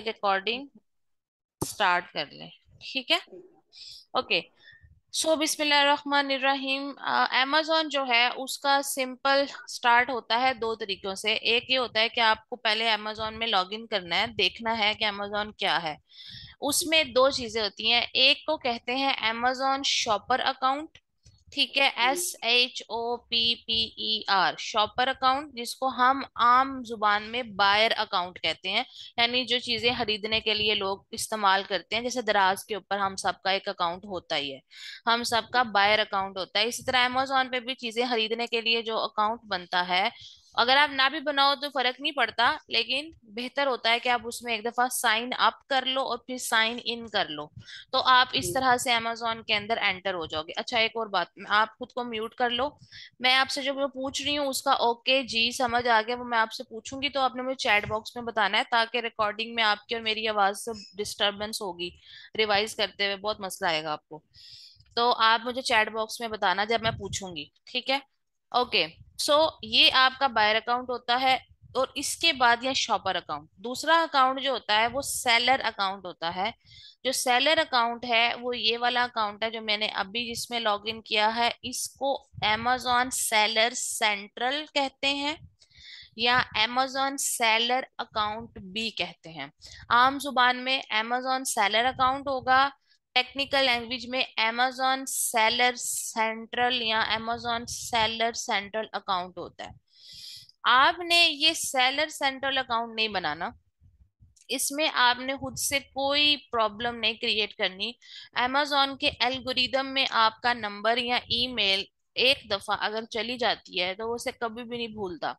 Recording start कर लें ठीक है ओके सो बिस्मिल्लाहिर्रहमानिर्रहीम अमेजोन जो है उसका सिंपल स्टार्ट होता है दो तरीकों से एक ये होता है कि आपको पहले अमेजोन में लॉगिन करना है देखना है कि अमेजोन क्या है उसमें दो चीज़ें होती हैं एक को कहते हैं अमेजोन शॉपर अकाउंट ठीक है S H O P P E R shopper account जिसको हम आम जुबान में बायर अकाउंट कहते हैं यानी जो चीजें खरीदने के लिए लोग इस्तेमाल करते हैं जैसे दराज के ऊपर हम सबका एक अकाउंट होता ही है हम सबका बायर अकाउंट होता है इसी तरह अमेजोन पे भी चीजें खरीदने के लिए जो अकाउंट बनता है अगर आप ना भी बनाओ तो फर्क नहीं पड़ता लेकिन बेहतर होता है कि आप उसमें एक दफा साइन अप कर लो और फिर साइन इन कर लो तो आप इस तरह से अमेजोन के अंदर एंटर हो जाओगे अच्छा एक और बात आप खुद को म्यूट कर लो मैं आपसे जो मैं पूछ रही हूँ उसका ओके जी समझ आ गया वो मैं आपसे पूछूंगी तो आपने मुझे चैट बॉक्स में बताना है ताकि रिकॉर्डिंग में आपकी और मेरी आवाज से डिस्टर्बेंस होगी रिवाइज करते हुए बहुत मसला आएगा आपको तो आप मुझे चैट बॉक्स में बताना जब मैं पूछूंगी ठीक है ओके सो ये आपका बायर अकाउंट होता है और इसके बाद यह शॉपर अकाउंट दूसरा अकाउंट जो होता है वो सेलर अकाउंट होता है जो सेलर अकाउंट है वो ये वाला अकाउंट है जो मैंने अभी जिसमें लॉगिन किया है इसको एमेजॉन सेलर सेंट्रल कहते हैं या एमेजॉन सेलर अकाउंट भी कहते हैं आम जुबान में अमेजोन सेलर अकाउंट होगा टेक्निकल लैंग्वेज में एमेजोन सेलर सेंट्रल या एमेजोन सेलर सेंट्रल अकाउंट होता है आपने ये सेलर सेंट्रल अकाउंट नहीं बनाना इसमें आपने खुद से कोई प्रॉब्लम नहीं क्रिएट करनी अमेजोन के एल्गोरिदम में आपका नंबर या ईमेल एक दफा अगर चली जाती है तो वो उसे कभी भी नहीं भूलता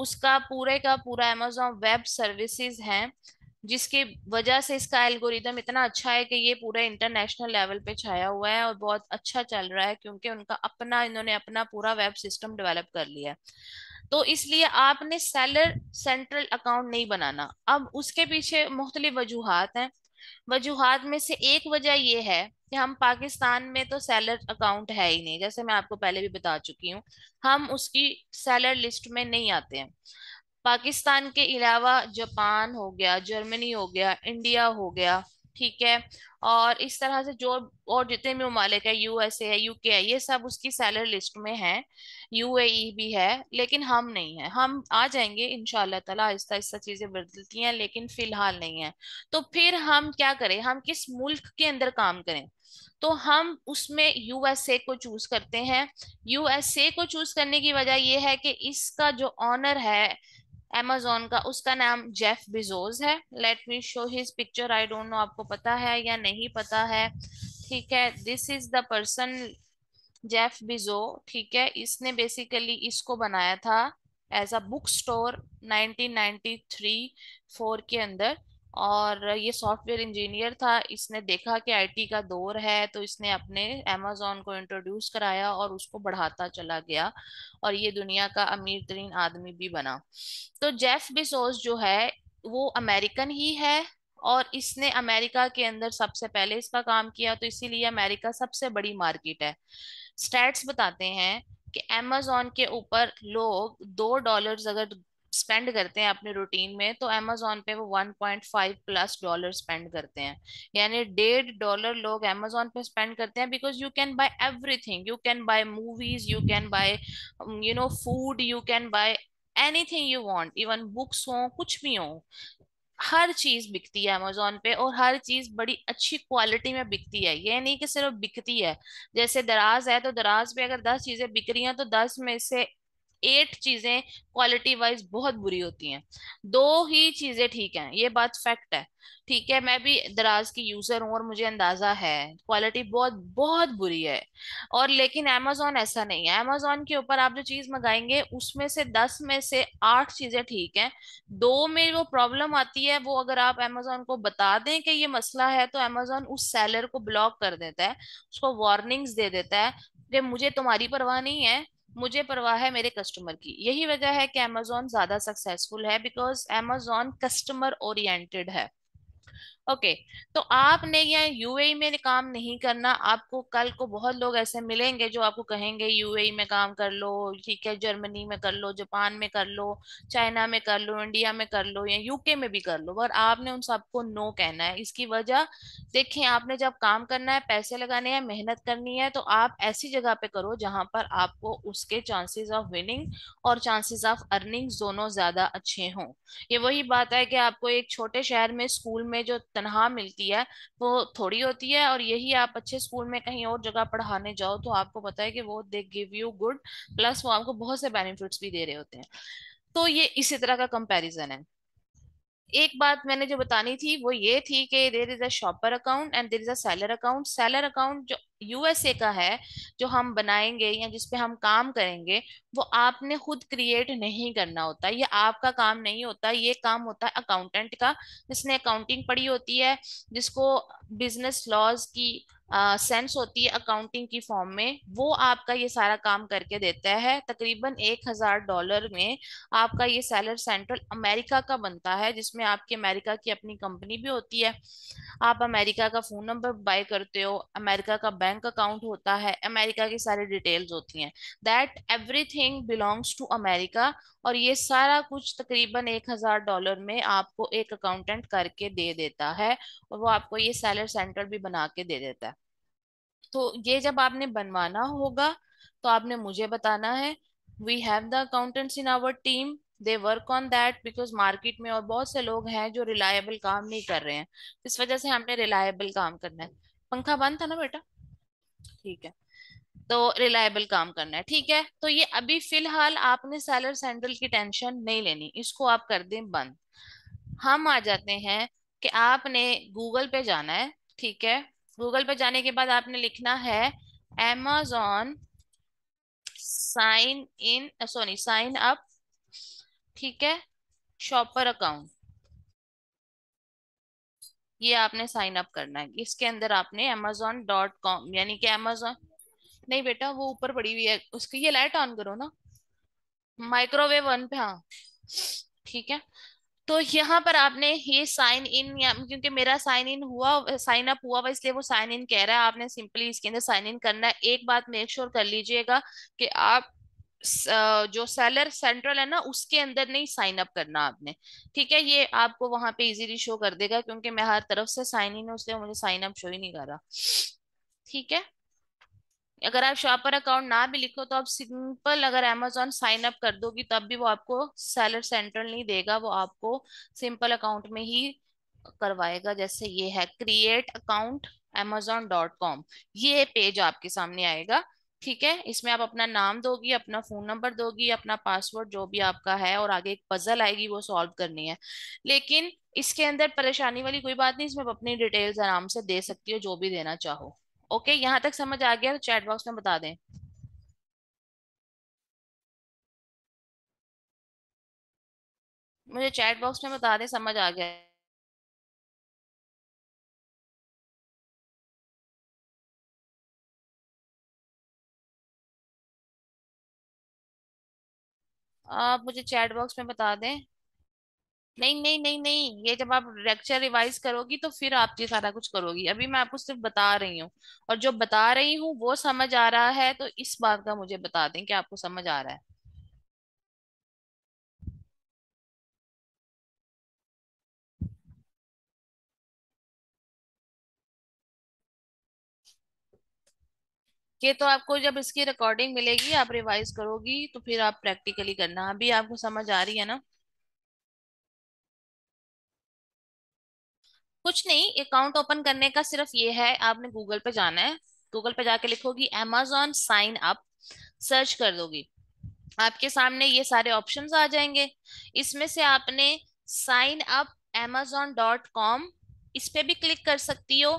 उसका पूरे का पूरा अमेजोन वेब सर्विसेज हैं जिसके वजह से इसका एल्गोरिदम इतना अच्छा है कि ये पूरा इंटरनेशनल लेवल पे छाया हुआ है और बहुत अच्छा चल रहा है क्योंकि उनका अपना इन्होंने अपना पूरा वेब सिस्टम डेवलप कर लिया है तो इसलिए आपने सेलर सेंट्रल अकाउंट नहीं बनाना अब उसके पीछे मुख्तलि वजूहत हैं वजूहत में से एक वजह यह है कि हम पाकिस्तान में तो सैलर अकाउंट है ही नहीं जैसे मैं आपको पहले भी बता चुकी हूँ हम उसकी सैलर लिस्ट में नहीं आते हैं पाकिस्तान के अलावा जापान हो गया जर्मनी हो गया इंडिया हो गया ठीक है और इस तरह से जो और जितने भी ममालिक है यूएसए है यूके है ये सब उसकी सैलरी लिस्ट में है यूएई e भी है लेकिन हम नहीं है हम आ जाएंगे इनशाला तला आहिस्ता आहिस्ता चीज़ें बदलती हैं लेकिन फिलहाल नहीं है तो फिर हम क्या करें हम किस मुल्क के अंदर काम करें तो हम उसमें यूएसए को चूज करते हैं यूएसए को चूज करने की वजह यह है कि इसका जो ऑनर है एमेजोन का उसका नाम जेफ बिजोज है let me show his picture I don't know आपको पता है या नहीं पता है ठीक है this is the person Jeff Bezos ठीक है इसने बेसिकली इसको बनाया था as a book store 1993 four के अंदर और ये सॉफ्टवेयर इंजीनियर था इसने देखा कि आईटी का दौर है तो इसने अपने अमेजोन को इंट्रोड्यूस कराया और उसको बढ़ाता चला गया और ये दुनिया का अमीर तरीन आदमी भी बना तो जेफ बिसोस जो है वो अमेरिकन ही है और इसने अमेरिका के अंदर सबसे पहले इसका काम किया तो इसीलिए अमेरिका सबसे बड़ी मार्केट है स्टैट्स बताते हैं कि अमेजोन के ऊपर लोग दो डॉलर्स अगर स्पेंड करते हैं अपने रूटीन में तो अमेजोन पे वो 1.5 प्लस डॉलर स्पेंड करते हैं यानी डेढ़ डॉलर लोग अमेजोन पे स्पेंड करते हैं because you can buy everything you can buy movies you can buy you know food you can buy anything you want even books हो कुछ भी हो हर चीज बिकती है अमेजोन पे और हर चीज बड़ी अच्छी क्वालिटी में बिकती है ये नहीं कि सिर्फ बिकती है जैसे दराज है तो दराज पे अगर दस चीजें बिक रही हैं तो दस में से एट चीजें क्वालिटी वाइज बहुत बुरी होती हैं दो ही चीजें ठीक हैं ये बात फैक्ट है ठीक है मैं भी दराज की यूजर हूँ और मुझे अंदाजा है क्वालिटी बहुत बहुत बुरी है और लेकिन अमेजोन ऐसा नहीं है अमेजोन के ऊपर आप जो चीज मंगाएंगे उसमें से दस में से आठ चीजें ठीक हैं दो में वो प्रॉब्लम आती है वो अगर आप अमेजोन को बता दें कि ये मसला है तो अमेजोन उस सेलर को ब्लॉक कर देता है उसको वार्निंग्स दे देता है कि मुझे तुम्हारी परवाह नहीं है मुझे परवाह है मेरे कस्टमर की यही वजह है कि अमेजोन ज्यादा सक्सेसफुल है बिकॉज अमेजोन कस्टमर ओरिएंटेड है ओके तो आपने यहाँ यूएई में काम नहीं करना आपको कल को बहुत लोग ऐसे मिलेंगे जो आपको कहेंगे यूएई में काम कर लो ठीक है जर्मनी में कर लो जापान में कर लो चाइना में कर लो इंडिया में कर लो या यूके में भी कर लो पर आपने उन सबको नो कहना है इसकी वजह देखें आपने जब काम करना है पैसे लगाने हैं मेहनत करनी है तो आप ऐसी जगह पे करो जहां पर आपको उसके चांसेस ऑफ विनिंग और चांसेस ऑफ अर्निंग दोनों ज्यादा अच्छे हों ये वही बात है कि आपको एक छोटे शहर में स्कूल में जो तनहा मिलती है वो थोड़ी होती है और यही आप अच्छे स्कूल में कहीं और जगह पढ़ाने जाओ तो आपको पता है कि वो they give you good plus वो आपको बहुत से बेनिफिट्स भी दे रहे होते हैं तो ये इसी तरह का कंपेरिजन है एक बात मैंने जो बतानी थी वो ये थी कि there is a shopper account and there is a seller account seller account जो यूएसए का है जो हम बनाएंगे या जिसपे हम काम करेंगे वो आपने खुद क्रिएट नहीं करना होता ये आपका काम नहीं होता ये काम होता है अकाउंटेंट का जिसने अकाउंटिंग पढ़ी होती है जिसको बिजनेस लॉज की सेंस uh, होती है अकाउंटिंग की फॉर्म में वो आपका ये सारा काम करके देता है तकरीबन एक हजार डॉलर में आपका ये सैलर सेंट्रल अमेरिका का बनता है जिसमें आपकी अमेरिका की अपनी कंपनी भी होती है आप अमेरिका का फ़ोन नंबर बाय करते हो अमेरिका का बैंक अकाउंट होता है अमेरिका की सारी डिटेल्स होती हैं that everything belongs to America और ये सारा कुछ तकरीबन एक हज़ार डॉलर में आपको एक अकाउंटेंट करके दे देता है और वो आपको ये सैलर सेंटर भी बना के दे देता है तो ये जब आपने बनवाना होगा तो आपने मुझे बताना है we have the accountants in our team they work on that because market में और बहुत से लोग हैं जो रिलायबल काम नहीं कर रहे हैं इस वजह से हमने रिलायबल काम करना है पंखा बंद था ना बेटा ठीक है तो रिलायबल काम करना है ठीक है तो ये अभी फिलहाल आपने सैलर सेंट्रल की टेंशन नहीं लेनी इसको आप कर दें बंद हम आ जाते हैं कि आपने गूगल पे जाना है ठीक है गूगल पे जाने के बाद आपने लिखना है Amazon sign in sorry sign up ठीक है शॉपर अकाउंट ये आपने साइन अप करना है इसके अंदर आपने अमेजोन डॉट कॉम यानी कि अमेजोन नहीं बेटा वो ऊपर पड़ी हुई है उसकी ये लाइट ऑन करो ना माइक्रोवेव वन पे हाँ ठीक है तो यहाँ पर आपने ये साइन इन या क्योंकि मेरा साइन इन हुआ साइन अप हुआ इसलिए वो साइन इन कह रहा है आपने सिंपली इसके अंदर साइन इन करना है एक बात मेक श्योर कर लीजिएगा कि आप जो सेलर सेंट्रल है ना उसके अंदर नहीं साइन अप करना आपने ठीक है ये आपको वहां पे इजीली शो कर देगा क्योंकि मैं हर तरफ से साइन इन हूँ मुझे साइन अप शो ही नहीं कर रहा ठीक है अगर आप शॉपर अकाउंट ना भी लिखो तो आप सिंपल अगर अमेजोन साइन अप कर दोगी तब भी वो आपको सैलर सेंट्रल नहीं देगा वो आपको सिंपल अकाउंट में ही करवाएगा जैसे ये है create account Amazon dot com ये पेज आपके सामने आएगा ठीक है इसमें आप अपना नाम दोगी अपना फोन नंबर दोगी अपना पासवर्ड जो भी आपका है और आगे एक पजल आएगी वो सॉल्व करनी है लेकिन इसके अंदर परेशानी वाली कोई बात नहीं इसमें आप अपनी डिटेल्स आराम से दे सकती हो जो भी देना चाहो ओके यहां तक समझ आ गया तो चैट बॉक्स में बता दें मुझे चैट बॉक्स में बता दें समझ आ गया आप मुझे चैट बॉक्स में बता दें नहीं नहीं नहीं नहीं ये जब आप लेक्चर रिवाइज करोगी तो फिर आप ये सारा कुछ करोगी अभी मैं आपको सिर्फ बता रही हूँ और जो बता रही हूँ वो समझ आ रहा है तो इस बात का मुझे बता दें कि आपको समझ आ रहा है ये तो आपको जब इसकी रिकॉर्डिंग मिलेगी आप रिवाइज करोगी तो फिर आप प्रैक्टिकली करना अभी आपको समझ आ रही है ना कुछ नहीं अकाउंट ओपन करने का सिर्फ ये है आपने गूगल पे जाना है गूगल पे जाके लिखोगी एमेजॉन साइन अप सर्च कर दोगी आपके सामने ये सारे ऑप्शंस आ जाएंगे इसमें से आपने sign up Amazon dot com इस पे भी क्लिक कर सकती हो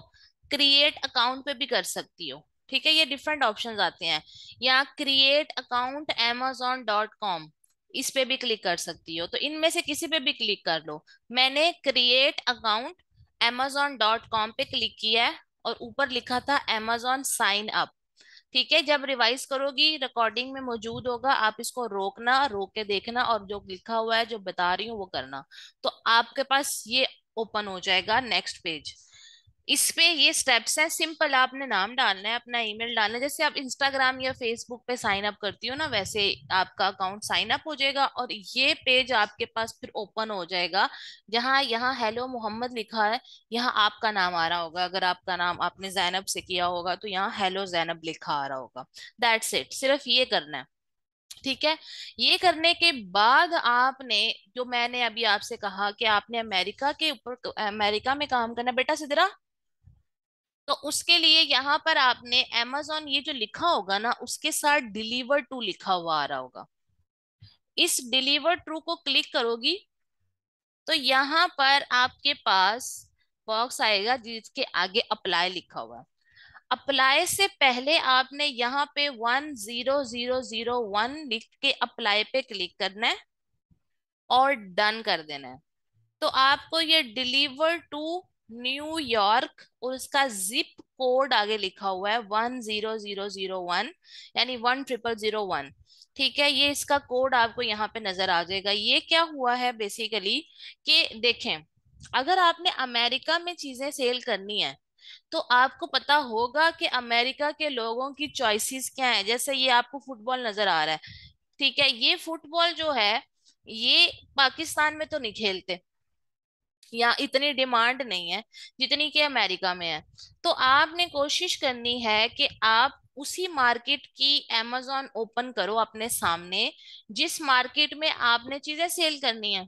क्रिएट अकाउंट पे भी कर सकती हो ठीक है ये डिफरेंट ऑप्शन आते हैं या create account Amazon dot com इस पे भी क्लिक कर सकती हो तो इनमें से किसी पे भी क्लिक कर लो मैंने create account Amazon dot com पे क्लिक किया है और ऊपर लिखा था एमेजोन साइन अप ठीक है जब रिवाइज करोगी रिकॉर्डिंग में मौजूद होगा आप इसको रोकना रोक के देखना और जो लिखा हुआ है जो बता रही हूँ वो करना तो आपके पास ये ओपन हो जाएगा नेक्स्ट पेज इस पे ये स्टेप्स हैं सिंपल आपने नाम डालना है अपना ईमेल डालना है जैसे आप इंस्टाग्राम या फेसबुक पे साइन अप करती हो ना वैसे आपका अकाउंट साइन अप हो जाएगा और ये पेज आपके पास फिर ओपन हो जाएगा जहाँ यहाँ हेलो मोहम्मद लिखा है यहाँ आपका नाम आ रहा होगा अगर आपका नाम आपने जैनब से किया होगा तो यहाँ हेलो जैनब लिखा आ रहा होगा दैट्स इट सिर्फ ये करना है ठीक है ये करने के बाद आपने जो मैंने अभी आपसे कहा कि आपने अमेरिका के ऊपर अमेरिका में काम करना बेटा सिदरा तो उसके लिए यहाँ पर आपने एमेजोन ये जो लिखा होगा ना उसके साथ डिलीवर टू लिखा हुआ आ रहा होगा इस डिलीवर टू को क्लिक करोगी तो यहाँ पर आपके पास बॉक्स आएगा जिसके आगे अप्लाई लिखा हुआ है अप्लाई से पहले आपने यहाँ पे one zero zero zero one लिख के अप्लाई पे क्लिक करना है और डन कर देना है तो आपको ये डिलीवर टू न्यूयॉर्क और उसका जिप कोड आगे लिखा हुआ है one zero zero zero one यानी वन ट्रिपल जीरो वन ठीक है ये इसका कोड आपको यहाँ पे नजर आ जाएगा ये क्या हुआ है बेसिकली कि देखें अगर आपने अमेरिका में चीजें सेल करनी है तो आपको पता होगा कि अमेरिका के लोगों की चॉइसेस क्या है जैसे ये आपको फुटबॉल नजर आ रहा है ठीक है ये फुटबॉल जो है ये पाकिस्तान में तो नहीं खेलते या इतनी डिमांड नहीं है जितनी कि अमेरिका में है तो आपने कोशिश करनी है कि आप उसी मार्केट की अमेजोन ओपन करो अपने सामने जिस मार्केट में आपने चीजें सेल करनी है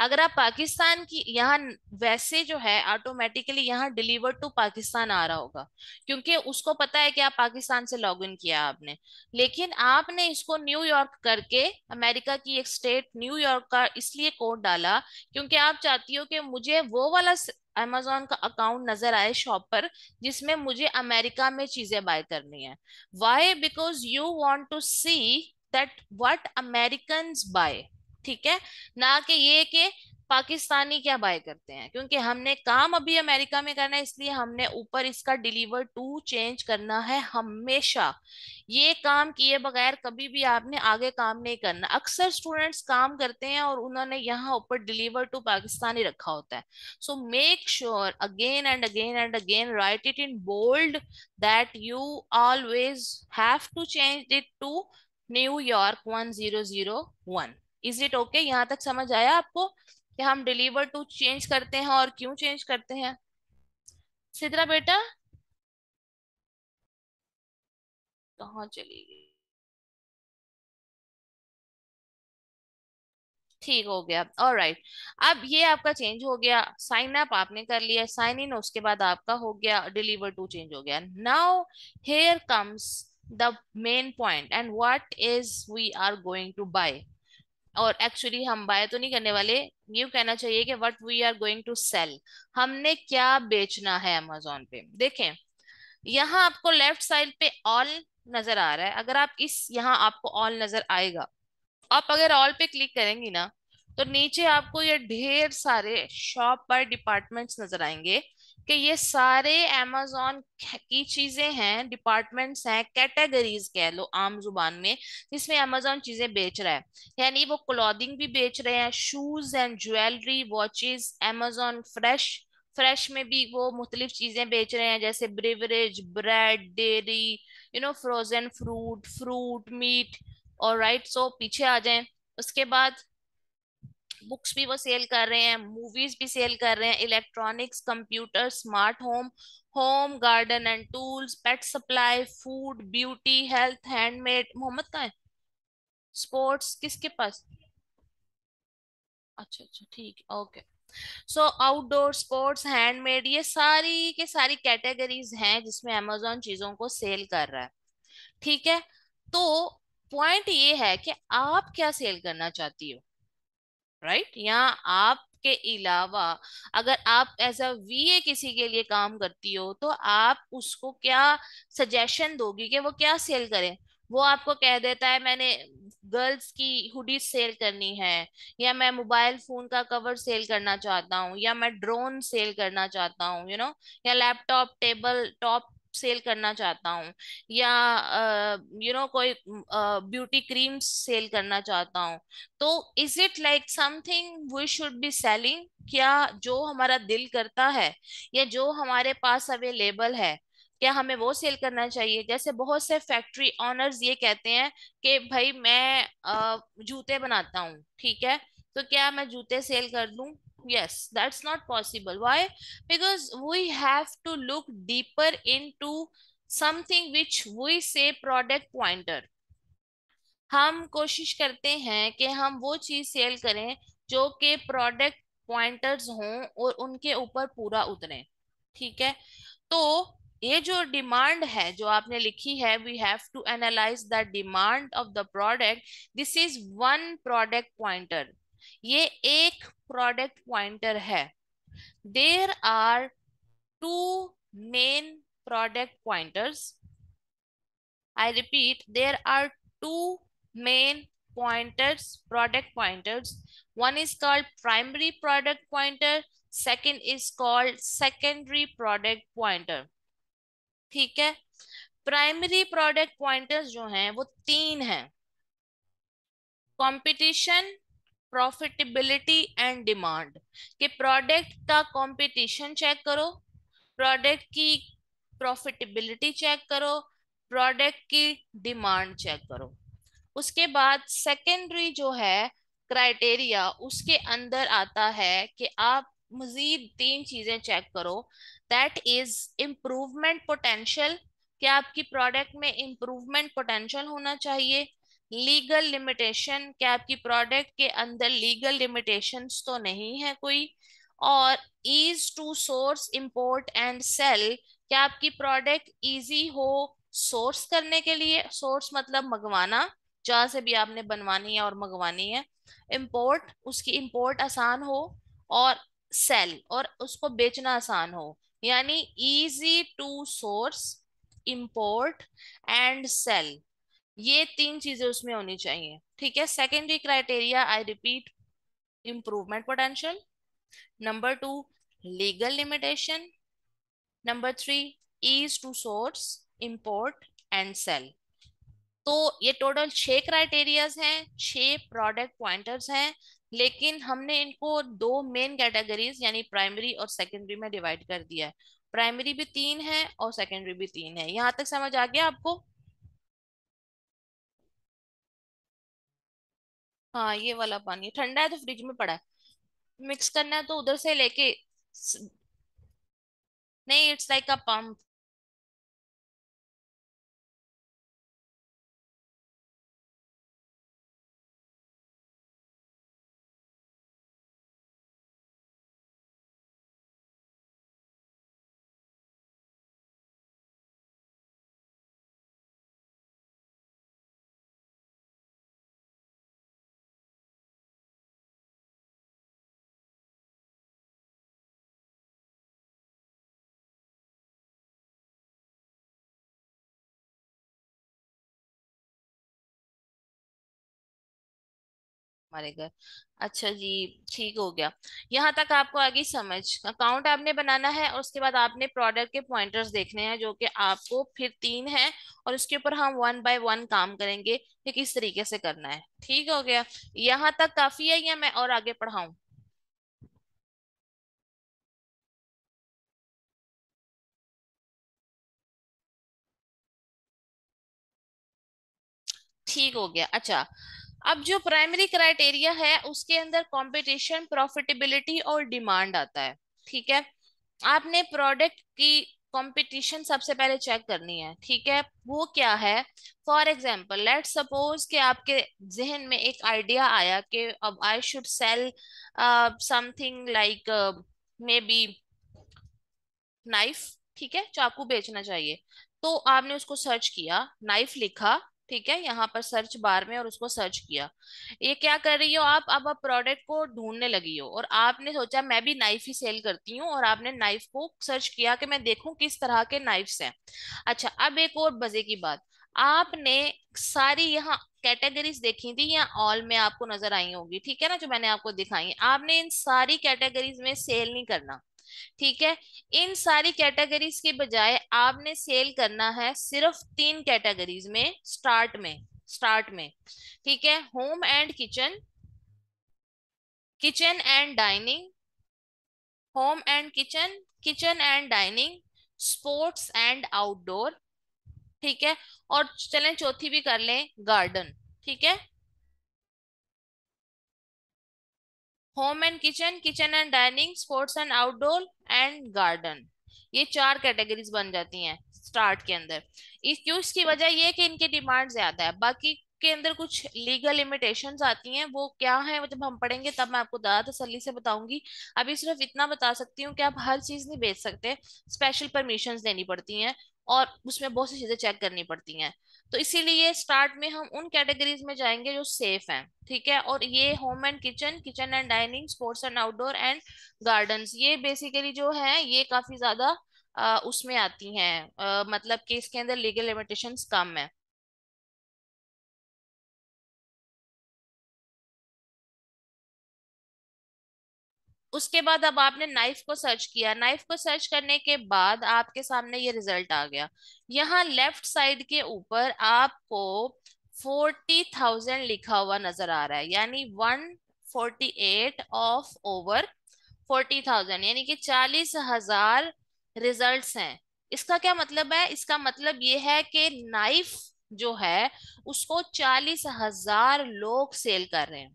अगर आप पाकिस्तान की यहाँ वैसे जो है ऑटोमेटिकली यहाँ डिलीवर टू पाकिस्तान आ रहा होगा क्योंकि उसको पता है कि आप पाकिस्तान से लॉग इन किया आपने लेकिन आपने इसको न्यूयॉर्क करके अमेरिका की एक स्टेट न्यूयॉर्क का इसलिए कोड डाला क्योंकि आप चाहती हो कि मुझे वो वाला अमेजोन का अकाउंट नजर आए शॉप पर जिसमें मुझे अमेरिका में चीजें बाय करनी है why because you want to see that what American buy ठीक है ना कि ये कि पाकिस्तानी क्या बाय करते हैं क्योंकि हमने काम अभी अमेरिका में करना है इसलिए हमने ऊपर इसका डिलीवर टू चेंज करना है हमेशा ये काम किए बगैर कभी भी आपने आगे काम नहीं करना अक्सर स्टूडेंट्स काम करते हैं और उन्होंने यहाँ ऊपर डिलीवर टू पाकिस्तानी रखा होता है so make sure again and again and again write it in bold that you always have to change it to New York one zero zero one is it okay यहाँ तक समझ आया आपको कि हम डिलीवर टू चेंज करते हैं और क्यों चेंज करते हैं सिद्रा बेटा कहा चली गई ठीक हो गया और राइट अब ये आपका चेंज हो गया साइन अप आपने कर लिया साइन इन उसके बाद आपका हो गया डिलीवर टू चेंज हो गया now here comes the main point and what is we are going to buy और एक्चुअली हम बाय तो नहीं करने वाले यू कहना चाहिए कि what we are going to sell हमने क्या बेचना है अमेजोन पे देखें यहाँ आपको लेफ्ट साइड पे ऑल नजर आ रहा है अगर आप इस यहाँ आपको ऑल नजर आएगा आप अगर ऑल पे क्लिक करेंगी ना तो नीचे आपको ये ढेर सारे शॉप बाय डिपार्टमेंट्स नजर आएंगे कि ये सारे अमेजोन की चीजें हैं डिपार्टमेंट्स हैं कैटेगरीज कह लो आम जुबान में जिसमें अमेजोन चीजें बेच रहा है यानी वो क्लॉदिंग भी बेच रहे हैं shoes and jewellery watches Amazon fresh fresh में भी वो मुख्तलिफ चीजें बेच रहे हैं जैसे beverage bread dairy you know frozen fruit fruit meat और राइट सो पीछे आ जाए उसके बाद बुक्स भी वो सेल कर रहे हैं मूवीज भी सेल कर रहे हैं electronics computer smart home home garden and tools pet supply food beauty health handmade Mohammad का है स्पोर्ट्स किसके पास अच्छा अच्छा ठीक okay so outdoor sports handmade ये सारी के सारी कैटेगरीज हैं जिसमें अमेजोन चीजों को सेल कर रहा है ठीक है तो पॉइंट ये है कि आप क्या सेल करना चाहती हो राइट right? यहाँ आपके अलावा अगर आप एज अ वीए किसी के लिए काम करती हो तो आप उसको क्या सजेशन दोगी कि वो क्या सेल करे वो आपको कह देता है मैंने गर्ल्स की हुडी सेल करनी है या मैं मोबाइल फोन का कवर सेल करना चाहता हूँ या मैं ड्रोन सेल करना चाहता हूँ यू नो या लैपटॉप टेबल टॉप सेल करना चाहता हूँ या यू नो कोई ब्यूटी क्रीम सेल करना चाहता हूँ तो is it like something we should be selling क्या जो हमारा दिल करता है या जो हमारे पास अवेलेबल है क्या हमें वो सेल करना चाहिए जैसे बहुत से फैक्ट्री ऑनर्स ये कहते हैं कि भाई मैं जूते बनाता हूँ ठीक है तो क्या मैं जूते सेल कर दू yes that's not possible why because we have to look deeper into something which we say product pointer हम कोशिश करते हैं कि हम वो चीज़ सेल करें जो कि प्रोडक्ट पॉइंटर्स हों और उनके ऊपर पूरा उतरे ठीक है तो ये जो डिमांड है जो आपने लिखी है we have to analyse the demand of the product this is one product pointer ये एक प्रोडक्ट पॉइंटर है there are two main product pointers I repeat there are two main pointers, product pointers. One is called primary product pointer. Second is called secondary product pointer. theek hai primary product pointers jo hain wo teen hain competition profitability and demand कि product का competition check करो product की profitability check करो product की demand check करो उसके बाद secondary जो है क्राइटेरिया उसके अंदर आता है कि आप मजीद तीन चीज़ें चेक करो दैट इज़ इम्प्रूवमेंट पोटेंशियल क्या आपकी प्रोडक्ट में इम्प्रूवमेंट पोटेंशियल होना चाहिए लीगल लिमिटेशन क्या आपकी प्रोडक्ट के अंदर लीगल लिमिटेशन तो नहीं है कोई और easy to source import and sell क्या आपकी प्रोडक्ट ईजी हो सोर्स करने के लिए सोर्स मतलब मंगवाना जहाँ से भी आपने बनवानी है और मंगवानी है इम्पोर्ट उसकी इम्पोर्ट आसान हो और सेल और उसको बेचना आसान हो यानी easy to source import and sell ये तीन चीजें उसमें होनी चाहिए ठीक है secondary criteria I repeat improvement potential number two legal limitation number three easy to source import and sell तो ये टोटल छह क्राइटेरियाज हैं छह प्रोडक्ट पॉइंटर्स हैं लेकिन हमने इनको दो मेन कैटेगरीज यानी प्राइमरी और सेकेंडरी में डिवाइड कर दिया है प्राइमरी भी तीन है और सेकेंडरी भी तीन है यहाँ तक समझ आ गया आपको हाँ ये वाला पानी ठंडा है तो फ्रिज में पड़ा है मिक्स करना है तो उधर से लेके नहीं इट्स लाइक अ पंप हमारे घर अच्छा जी ठीक हो गया यहाँ तक आपको आगे समझ अकाउंट आपने बनाना है और उसके बाद आपने प्रोडक्ट के पॉइंटर्स देखने हैं जो कि आपको फिर तीन है और उसके ऊपर हम वन बाय वन काम करेंगे कि किस तरीके से करना है ठीक हो गया यहाँ तक काफी है या मैं और आगे पढ़ाऊ ठीक हो गया अच्छा अब जो प्राइमरी क्राइटेरिया है उसके अंदर कंपटीशन प्रॉफिटेबिलिटी और डिमांड आता है ठीक है आपने प्रोडक्ट की कंपटीशन सबसे पहले चेक करनी है ठीक है वो क्या है फॉर एग्जाम्पल लेट सपोज कि आपके जहन में एक आइडिया आया कि अब I should sell something like maybe knife ठीक है चाकू बेचना चाहिए तो आपने उसको सर्च किया नाइफ लिखा ठीक है यहाँ पर सर्च बार में और उसको सर्च किया ये क्या कर रही हो आप अब आप प्रोडक्ट को ढूंढने लगी हो और आपने सोचा मैं भी नाइफ ही सेल करती हूँ और आपने नाइफ को सर्च किया कि मैं देखूँ किस तरह के नाइफ्स हैं अच्छा अब एक और मजे की बात आपने सारी यहाँ कैटेगरीज देखी थी या ऑल में आपको नजर आई होगी ठीक है ना जो मैंने आपको दिखाई आपने इन सारी कैटेगरीज में सेल नहीं करना ठीक है इन सारी कैटेगरीज के बजाय आपने सेल करना है सिर्फ तीन कैटेगरीज में स्टार्ट में स्टार्ट में ठीक है home and kitchen kitchen and dining home and kitchen kitchen and dining sports and outdoor ठीक है और चलें चौथी भी कर लें गार्डन ठीक है home and kitchen kitchen and dining sports and outdoor and garden ये चार कैटेगरीज बन जाती हैं स्टार्ट के अंदर इस क्यों इसकी वजह ये कि इनके डिमांड ज्यादा है बाकी के अंदर कुछ लीगल लिमिटेशंस आती हैं वो क्या है वो जब हम पढ़ेंगे तब मैं आपको ज़्यादा तसली से बताऊंगी अभी सिर्फ इतना बता सकती हूँ कि आप हर चीज़ नहीं बेच सकते स्पेशल परमिशन देनी पड़ती हैं और उसमें बहुत सी चीज़ें चेक करनी पड़ती हैं तो इसीलिए स्टार्ट में हम उन कैटेगरीज में जाएंगे जो सेफ हैं ठीक है और ये home and kitchen kitchen and dining sports and outdoor and gardens ये बेसिकली जो है ये काफी ज्यादा उसमें आती हैं मतलब कि इसके अंदर लीगल लिमिटेशंस कम है उसके बाद अब आपने नाइफ को सर्च किया नाइफ को सर्च करने के बाद आपके सामने ये रिजल्ट आ गया यहाँ लेफ्ट साइड के ऊपर आपको फोर्टी थाउजेंड लिखा हुआ नजर आ रहा है यानी one forty eight of over forty thousand यानी कि चालीस हजार रिजल्ट हैं इसका क्या मतलब है इसका मतलब ये है कि नाइफ जो है उसको चालीस हजार लोग सेल कर रहे हैं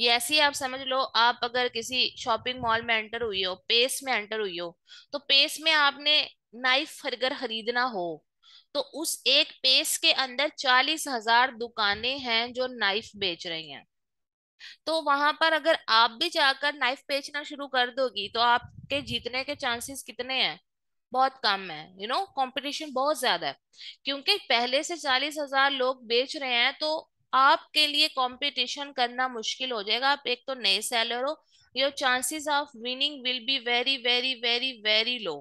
ये आप समझ लो आप अगर किसी शॉपिंग मॉल में एंटर हुई हो पेस में एंटर हुई हो तो पेस में आपने नाइफ अगर खरीदना हो तो उस एक पेस के अंदर चालीस हजार दुकानें हैं जो नाइफ बेच रही हैं तो वहां पर अगर आप भी जाकर नाइफ बेचना शुरू कर दोगी तो आपके जीतने के चांसेस कितने हैं बहुत कम है यू नो कंपटीशन बहुत ज्यादा है क्योंकि पहले से चालीस हजार लोग बेच रहे हैं तो आपके लिए कंपटीशन करना मुश्किल हो जाएगा आप एक तो नए सेलर हो your chances of winning will be very very very very low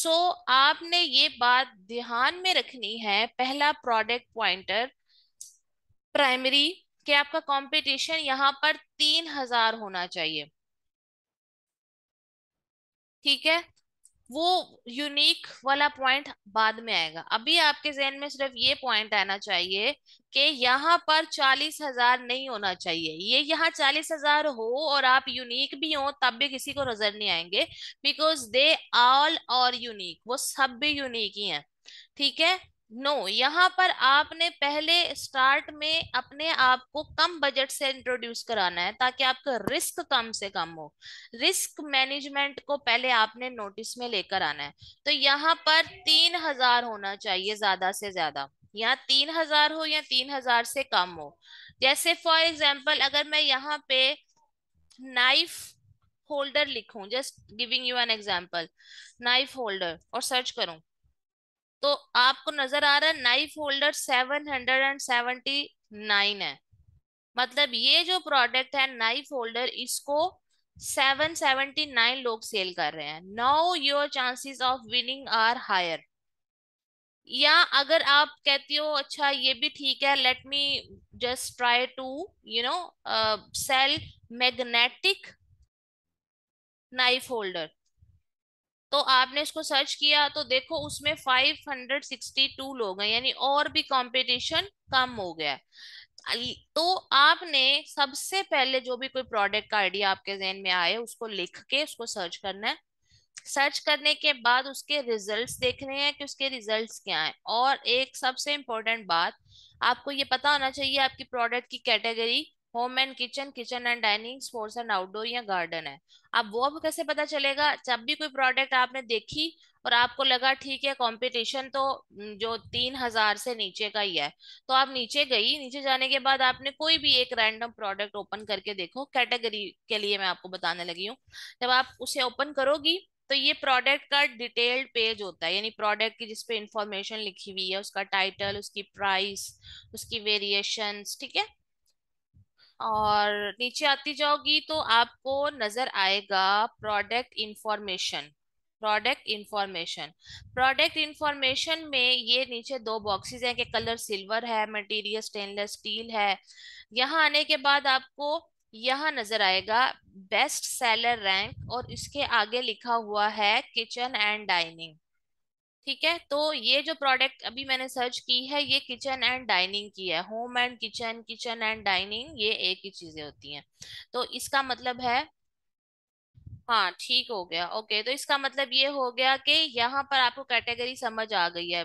so आपने ये बात ध्यान में रखनी है पहला प्रोडक्ट पॉइंटर प्राइमरी कि आपका कंपटीशन यहाँ पर तीन हजार होना चाहिए ठीक है वो यूनिक वाला पॉइंट बाद में आएगा अभी आपके जहन में सिर्फ ये पॉइंट आना चाहिए कि यहाँ पर चालीस हजार नहीं होना चाहिए ये यहाँ चालीस हजार हो और आप यूनिक भी हो तब भी किसी को नजर नहीं आएंगे बिकॉज दे ऑल और यूनिक वो सब भी यूनिक ही हैं ठीक है नो no, यहाँ पर आपने पहले स्टार्ट में अपने आप को कम बजट से इंट्रोड्यूस कराना है ताकि आपका रिस्क कम से कम हो रिस्क मैनेजमेंट को पहले आपने नोटिस में लेकर आना है तो यहाँ पर तीन हजार होना चाहिए ज्यादा से ज्यादा या तीन हजार हो या तीन हजार से कम हो जैसे फॉर एग्जाम्पल अगर मैं यहाँ पे नाइफ होल्डर लिखू just giving you an example knife holder और सर्च करूं तो आपको नजर आ रहा है knife holder seven hundred and seventy nine है मतलब ये जो प्रोडक्ट है नाइफ होल्डर इसको सेवन सेवेंटी नाइन लोग सेल कर रहे हैं now your chances of winning are higher या अगर आप कहती हो अच्छा ये भी ठीक है let me just try to you know sell magnetic knife holder तो आपने इसको सर्च किया तो देखो उसमें 562 लोग हैं यानी और भी कंपटीशन कम हो गया तो आपने सबसे पहले जो भी कोई प्रोडक्ट का आइडिया आपके जहन में आए उसको लिख के उसको सर्च करना है सर्च करने के बाद उसके रिजल्ट्स देखने हैं कि उसके रिजल्ट्स क्या हैं और एक सबसे इम्पोर्टेंट बात आपको ये पता होना चाहिए आपकी प्रोडक्ट की category home and kitchen kitchen and dining sports and outdoor या गार्डन है अब वो अब कैसे पता चलेगा जब भी कोई प्रोडक्ट आपने देखी और आपको लगा ठीक है कंपटीशन तो जो तीन हजार से नीचे का ही है तो आप नीचे गई नीचे जाने के बाद आपने कोई भी एक रैंडम प्रोडक्ट ओपन करके देखो कैटेगरी के लिए मैं आपको बताने लगी हूँ जब आप उसे ओपन करोगी तो ये प्रोडक्ट का डिटेल्ड पेज होता है यानी प्रोडक्ट की जिसपे इंफॉर्मेशन लिखी हुई है उसका टाइटल उसकी प्राइस उसकी वेरिएशन ठीक है और नीचे आती जाओगी तो आपको नजर आएगा product information product information product information में ये नीचे दो बॉक्सेस हैं कि कलर सिल्वर है मटेरियल स्टेनलेस स्टील है यहाँ आने के बाद आपको यहाँ नजर आएगा बेस्ट सेलर रैंक और इसके आगे लिखा हुआ है किचन एंड डाइनिंग ठीक है तो ये जो प्रोडक्ट अभी मैंने सर्च की है ये किचन एंड डाइनिंग की है home and kitchen kitchen and dining ये एक ही चीजें होती हैं तो इसका मतलब है हाँ ठीक हो गया ओके तो इसका मतलब ये हो गया कि यहाँ पर आपको कैटेगरी समझ आ गई है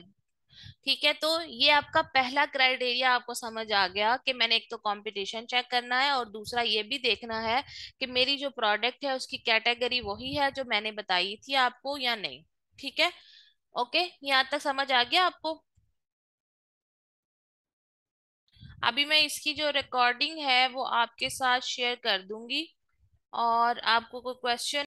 ठीक है तो ये आपका पहला क्राइटेरिया आपको समझ आ गया कि मैंने एक तो कंपटीशन चेक करना है और दूसरा ये भी देखना है कि मेरी जो प्रोडक्ट है उसकी कैटेगरी वही है जो मैंने बताई थी आपको या नहीं ठीक है ओके यहाँ तक समझ आ गया आपको अभी मैं इसकी जो रिकॉर्डिंग है वो आपके साथ शेयर कर दूंगी और आपको कोई क्वेश्चन